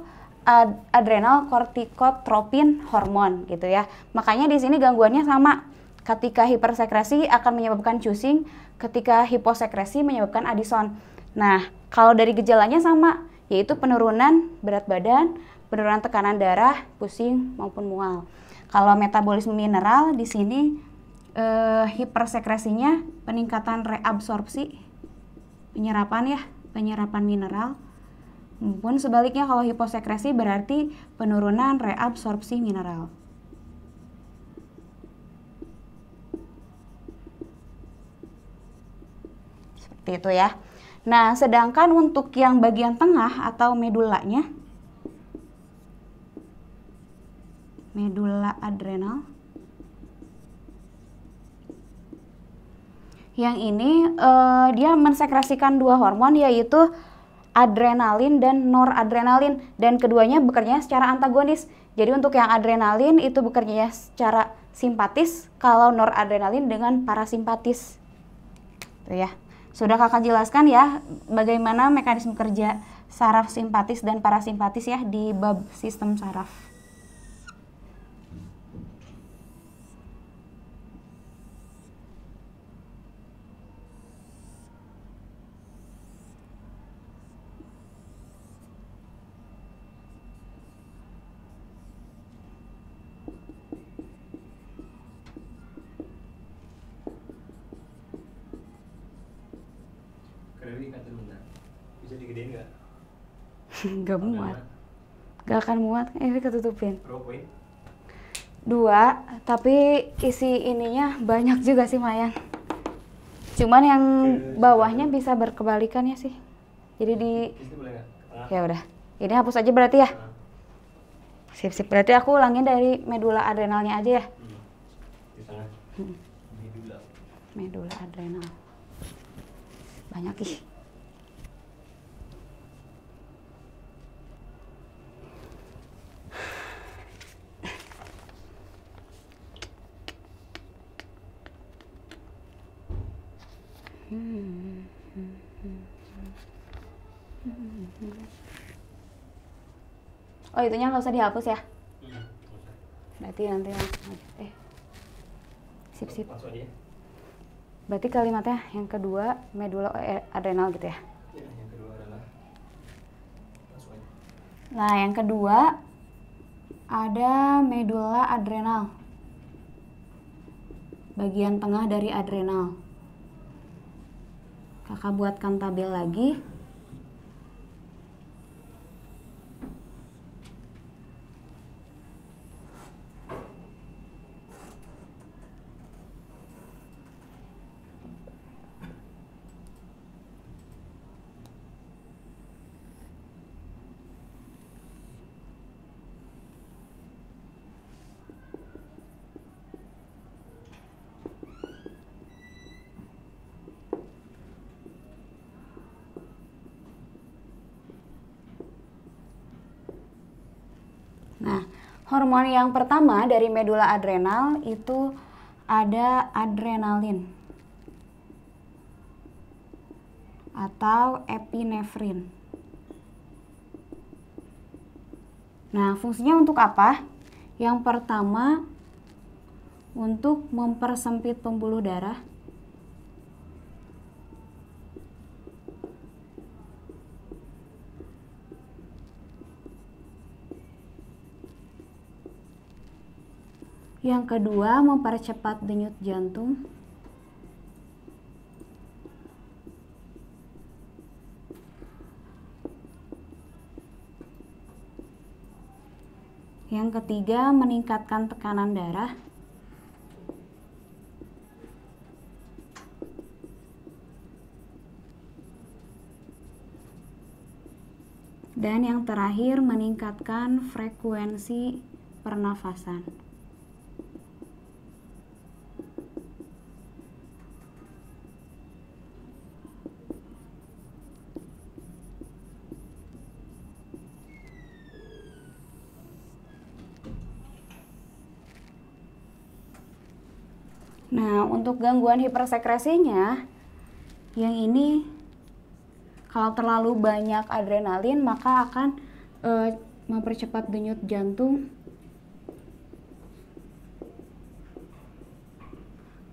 ad adrenal kortikotropin hormon gitu ya. Makanya di sini gangguannya sama. Ketika hipersekresi akan menyebabkan cusing, ketika hiposekresi menyebabkan adison. Nah, kalau dari gejalanya sama, yaitu penurunan berat badan, penurunan tekanan darah, pusing maupun mual. Kalau metabolisme mineral di sini eh, hipersekresinya peningkatan reabsorpsi penyerapan ya, penyerapan mineral. Maupun sebaliknya kalau hiposekresi berarti penurunan reabsorpsi mineral. Seperti itu ya. Nah, sedangkan untuk yang bagian tengah atau medulanya, medula adrenal, yang ini eh, dia mensekresikan dua hormon yaitu adrenalin dan noradrenalin dan keduanya bekerja secara antagonis. Jadi untuk yang adrenalin itu bekerja secara simpatis, kalau noradrenalin dengan parasimpatis. Tuh ya. Sudah kakak jelaskan ya bagaimana mekanisme kerja saraf simpatis dan parasimpatis ya di bab sistem saraf. nggak muat nggak akan muat ini ketutupin dua tapi isi ininya banyak juga sih Mayan cuman yang bawahnya bisa berkebalikan ya sih jadi di ya udah ini hapus aja berarti ya sip sip berarti aku ulangin dari medula adrenalnya aja ya hmm. hmm. medula adrenal banyak sih Oh itunya nggak usah dihapus ya? Iya. Berarti nanti yang Eh, sip sip. Ya. Berarti kalimatnya yang kedua medula eh, adrenal gitu ya? Iya, yang kedua adalah Nah, yang kedua ada medula adrenal. Bagian tengah dari adrenal kakak buatkan tabel lagi Hormon yang pertama dari medula adrenal itu ada adrenalin atau epinefrin. Nah, fungsinya untuk apa? Yang pertama untuk mempersempit pembuluh darah Yang kedua, mempercepat denyut jantung. Yang ketiga, meningkatkan tekanan darah. Dan yang terakhir, meningkatkan frekuensi pernafasan. untuk gangguan hipersekresinya, yang ini kalau terlalu banyak adrenalin maka akan uh, mempercepat denyut jantung.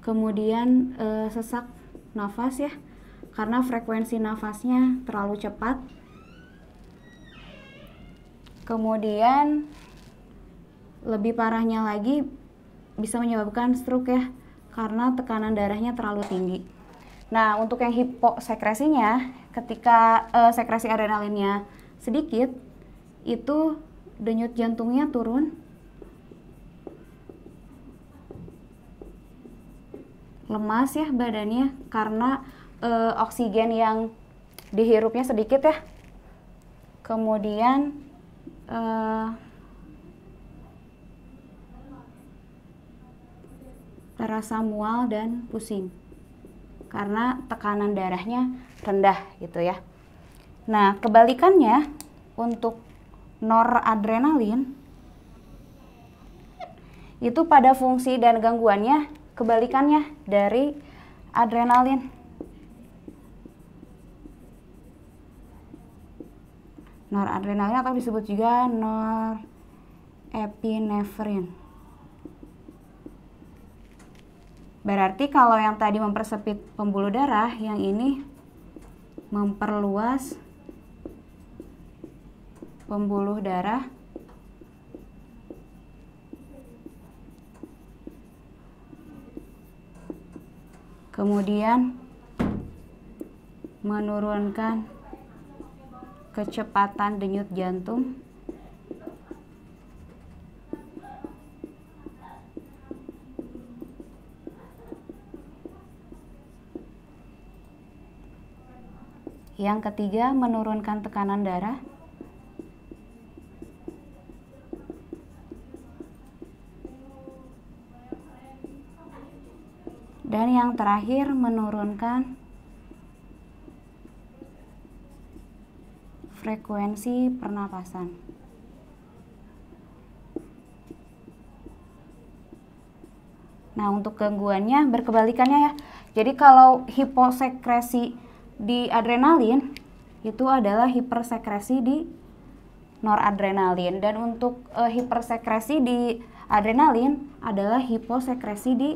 Kemudian uh, sesak nafas ya, karena frekuensi nafasnya terlalu cepat. Kemudian lebih parahnya lagi bisa menyebabkan stroke ya karena tekanan darahnya terlalu tinggi. Nah, untuk yang hiposekresinya, ketika uh, sekresi adrenalinnya sedikit, itu denyut jantungnya turun, lemas ya badannya karena e, oksigen yang dihirupnya sedikit ya. Kemudian e, rasa mual dan pusing karena tekanan darahnya rendah gitu ya. Nah, kebalikannya untuk noradrenalin itu pada fungsi dan gangguannya kebalikannya dari adrenalin. Noradrenalin atau disebut juga norepinefrin. Berarti kalau yang tadi mempersempit pembuluh darah, yang ini memperluas pembuluh darah kemudian menurunkan kecepatan denyut jantung Yang ketiga, menurunkan tekanan darah. Dan yang terakhir, menurunkan frekuensi pernapasan. Nah, untuk gangguannya berkebalikannya ya. Jadi kalau hiposekresi di adrenalin itu adalah hipersekresi di noradrenalin dan untuk uh, hipersekresi di adrenalin adalah hiposekresi di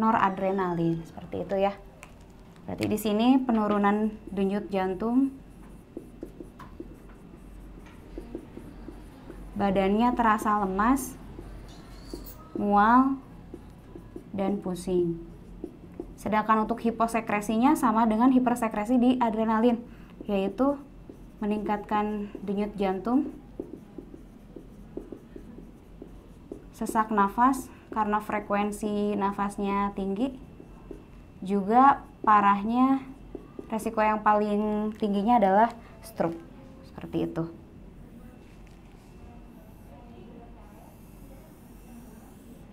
noradrenalin seperti itu ya. Berarti di sini penurunan denyut jantung badannya terasa lemas, mual dan pusing. Sedangkan untuk hiposekresinya sama dengan hipersekresi di adrenalin, yaitu meningkatkan denyut jantung, sesak nafas karena frekuensi nafasnya tinggi, juga parahnya resiko yang paling tingginya adalah stroke, seperti itu.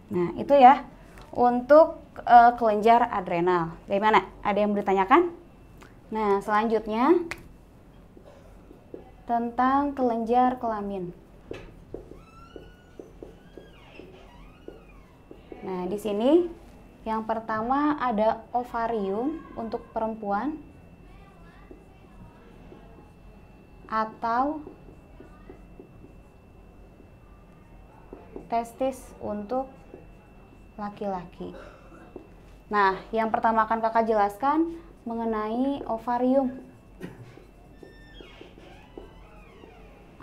Nah, itu ya untuk uh, kelenjar adrenal. Dari mana? Ada yang bertanyakan? Nah, selanjutnya tentang kelenjar kelamin. Nah, di sini yang pertama ada ovarium untuk perempuan atau testis untuk laki-laki. Nah, yang pertama akan kakak jelaskan mengenai ovarium.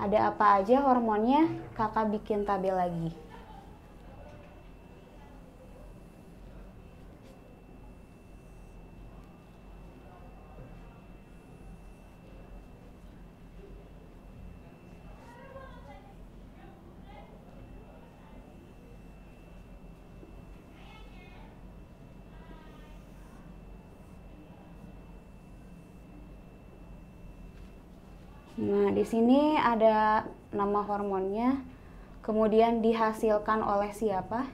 Ada apa aja hormonnya? Kakak bikin tabel lagi. Nah, di sini ada nama hormonnya, kemudian dihasilkan oleh siapa,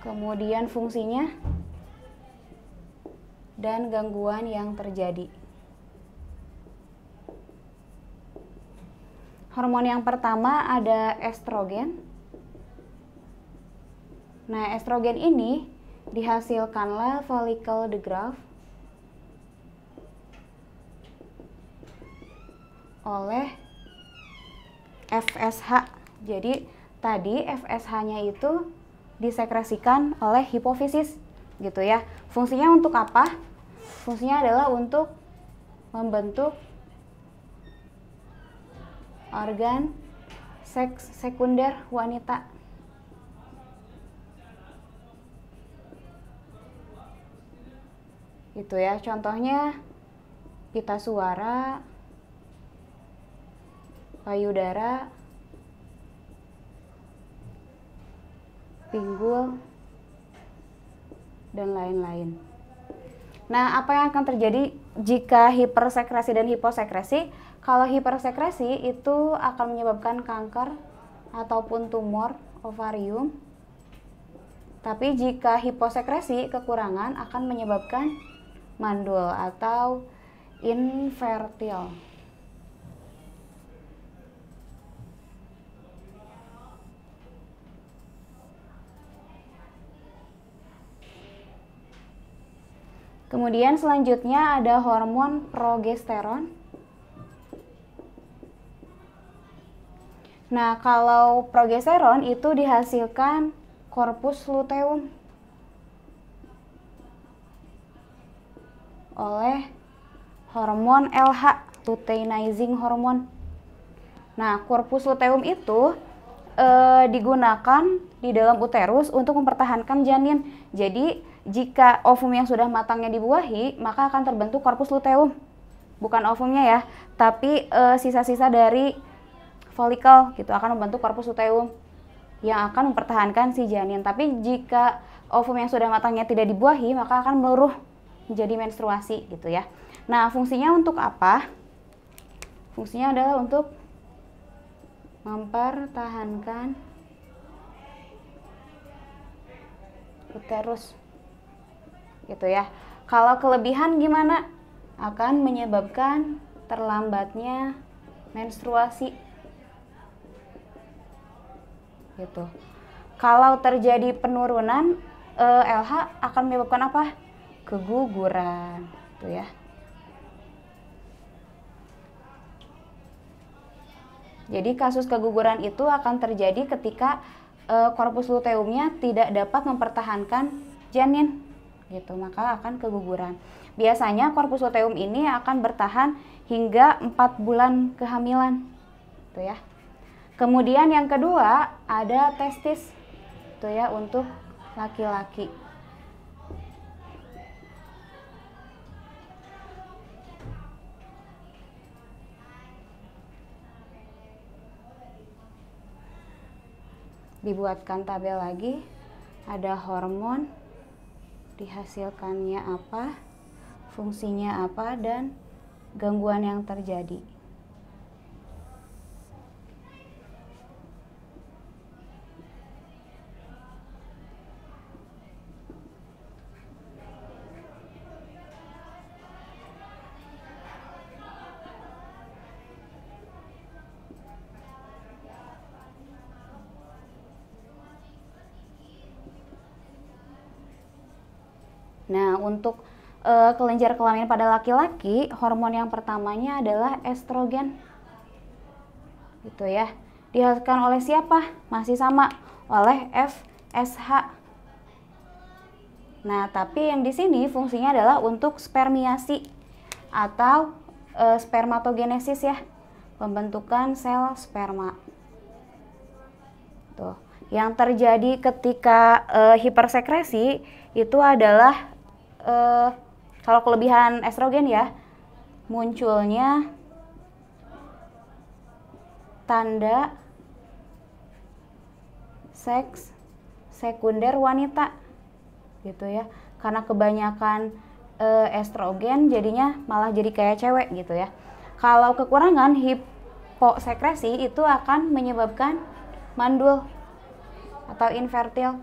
kemudian fungsinya, dan gangguan yang terjadi. Hormon yang pertama ada estrogen. Nah, estrogen ini dihasilkanlah follicle de oleh FSH. Jadi tadi FSH-nya itu disekresikan oleh hipofisis gitu ya. Fungsinya untuk apa? Fungsinya adalah untuk membentuk organ seks sekunder wanita. Gitu ya, contohnya pita suara, payudara, pinggul, dan lain-lain. Nah, apa yang akan terjadi jika hipersekresi dan hiposekresi? Kalau hipersekresi itu akan menyebabkan kanker ataupun tumor ovarium. Tapi jika hiposekresi kekurangan akan menyebabkan mandul atau infertil. Kemudian selanjutnya ada hormon progesteron. Nah, kalau progesteron itu dihasilkan korpus luteum oleh hormon LH, luteinizing hormon). Nah, korpus luteum itu e, digunakan di dalam uterus untuk mempertahankan janin. Jadi, jika ovum yang sudah matangnya dibuahi, maka akan terbentuk korpus luteum. Bukan ovumnya ya, tapi eh, sisa-sisa e, dari folikel gitu akan membentuk korpus luteum yang akan mempertahankan si janin. Tapi jika ovum yang sudah matangnya tidak dibuahi, maka akan meluruh menjadi menstruasi gitu ya. Nah, fungsinya untuk apa? Fungsinya adalah untuk mempertahankan uterus gitu ya. Kalau kelebihan gimana? Akan menyebabkan terlambatnya menstruasi. Gitu. Kalau terjadi penurunan eh, LH akan menyebabkan apa? Keguguran, tuh gitu ya. Jadi kasus keguguran itu akan terjadi ketika e, korpus luteumnya tidak dapat mempertahankan janin gitu maka akan keguguran. Biasanya korpus luteum ini akan bertahan hingga 4 bulan kehamilan. itu ya. Kemudian yang kedua ada testis. itu ya untuk laki-laki. Dibuatkan tabel lagi. Ada hormon dihasilkannya apa, fungsinya apa, dan gangguan yang terjadi. Nah, untuk uh, eh, kelenjar kelamin pada laki-laki, hormon yang pertamanya adalah estrogen. Gitu ya. Dihasilkan oleh siapa? Masih sama, oleh FSH. Nah, tapi yang di sini fungsinya adalah untuk spermiasi atau uh, spermatogenesis ya, pembentukan sel sperma. Tuh, yang terjadi ketika e, hipersekresi itu adalah uh, kalau kelebihan estrogen ya munculnya tanda seks sekunder wanita gitu ya karena kebanyakan e, estrogen jadinya malah jadi kayak cewek gitu ya kalau kekurangan hiposekresi itu akan menyebabkan mandul atau infertil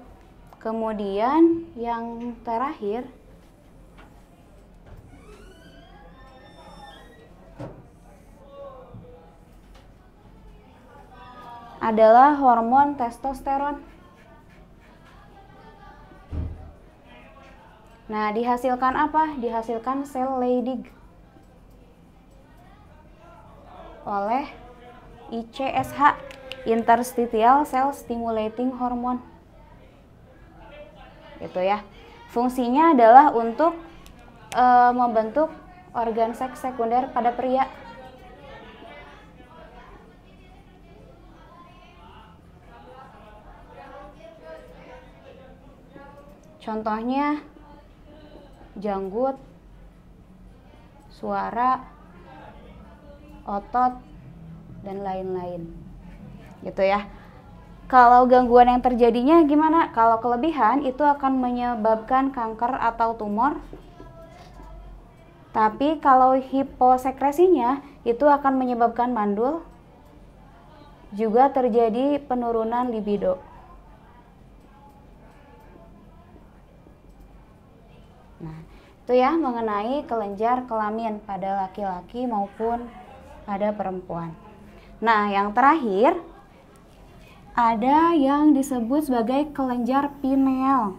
kemudian yang terakhir adalah hormon testosteron. Nah, dihasilkan apa? Dihasilkan sel Leydig oleh ICSH, interstitial cell stimulating hormone. Itu ya. Fungsinya adalah untuk e, membentuk organ seks sekunder pada pria. Contohnya janggut, suara, otot, dan lain-lain. Gitu ya. Kalau gangguan yang terjadinya gimana? Kalau kelebihan itu akan menyebabkan kanker atau tumor. Tapi kalau hiposekresinya itu akan menyebabkan mandul. Juga terjadi penurunan libido. Itu ya mengenai kelenjar kelamin pada laki-laki maupun pada perempuan. Nah, yang terakhir ada yang disebut sebagai kelenjar pineal.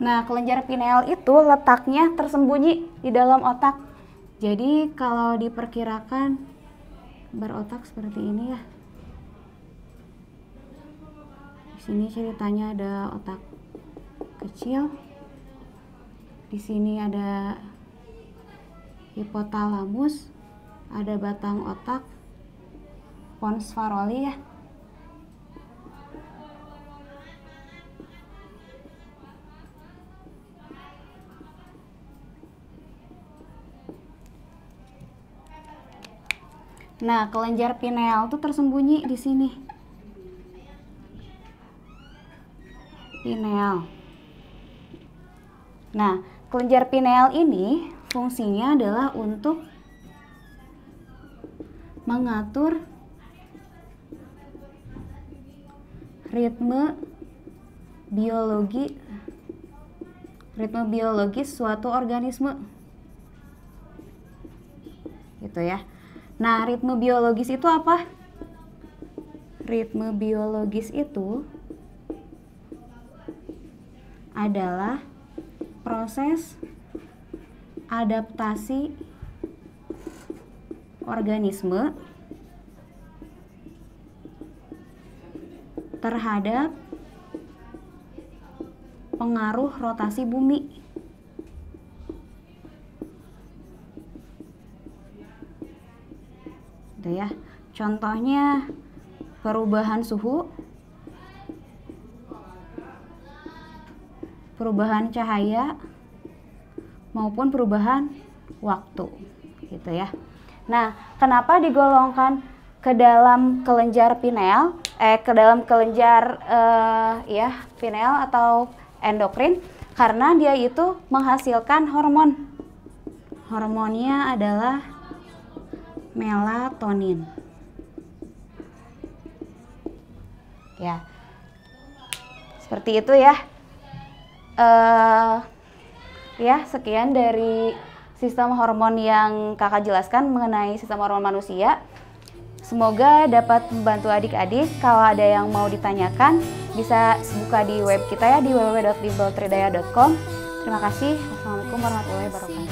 Nah, kelenjar pineal itu letaknya tersembunyi di dalam otak. Jadi, kalau diperkirakan berotak seperti ini ya. sini ceritanya ada otak kecil di sini ada hipotalamus ada batang otak pons faroli ya Nah, kelenjar pineal tuh tersembunyi di sini. pineal. Nah, kelenjar pineal ini fungsinya adalah untuk mengatur ritme biologi ritme biologis suatu organisme. Gitu ya. Nah, ritme biologis itu apa? Ritme biologis itu adalah proses adaptasi organisme terhadap pengaruh rotasi bumi. Itu ya. Contohnya perubahan suhu perubahan cahaya maupun perubahan waktu gitu ya. Nah, kenapa digolongkan ke dalam kelenjar pineal eh ke dalam kelenjar eh, ya pineal atau endokrin karena dia itu menghasilkan hormon. Hormonnya adalah melatonin. Ya. Seperti itu ya uh, ya sekian dari sistem hormon yang kakak jelaskan mengenai sistem hormon manusia. Semoga dapat membantu adik-adik. Kalau ada yang mau ditanyakan, bisa buka di web kita ya di www.bibletridaya.com. Terima kasih. Wassalamualaikum warahmatullahi wabarakatuh.